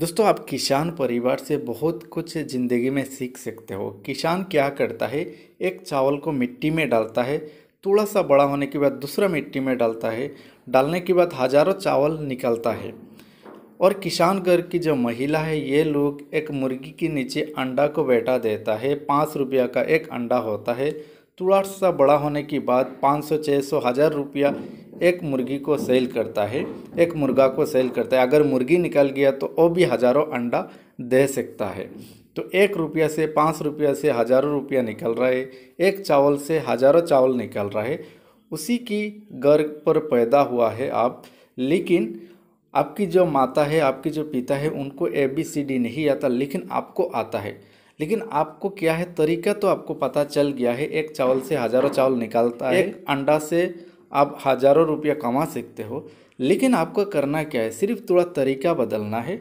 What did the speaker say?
दोस्तों आप किसान परिवार से बहुत कुछ ज़िंदगी में सीख सकते हो किसान क्या करता है एक चावल को मिट्टी में डालता है थोड़ा सा बड़ा होने के बाद दूसरा मिट्टी में डालता है डालने के बाद हज़ारों चावल निकलता है और किसान घर की जो महिला है ये लोग एक मुर्गी के नीचे अंडा को बैठा देता है पाँच रुपया का एक अंडा होता है थोड़ा सा बड़ा होने के बाद पाँच सौ छः सौ हज़ार रुपया एक मुर्गी को सेल करता है एक मुर्गा को सेल करता है अगर मुर्गी निकल गया तो वो भी हज़ारों अंडा दे सकता है तो एक रुपया से पाँच रुपया से हज़ारों रुपया निकल रहा है एक चावल से हज़ारों चावल निकल रहा है उसी की गर्ग पर पैदा हुआ है आप लेकिन आपकी जो माता है आपकी जो पिता है उनको ए बी सी डी नहीं आता लेकिन आपको आता है लेकिन आपको क्या है तरीका तो आपको पता चल गया है एक चावल से हज़ारों चावल निकालता है एक अंडा से आप हज़ारों रुपया कमा सकते हो लेकिन आपको करना क्या है सिर्फ थोड़ा तरीका बदलना है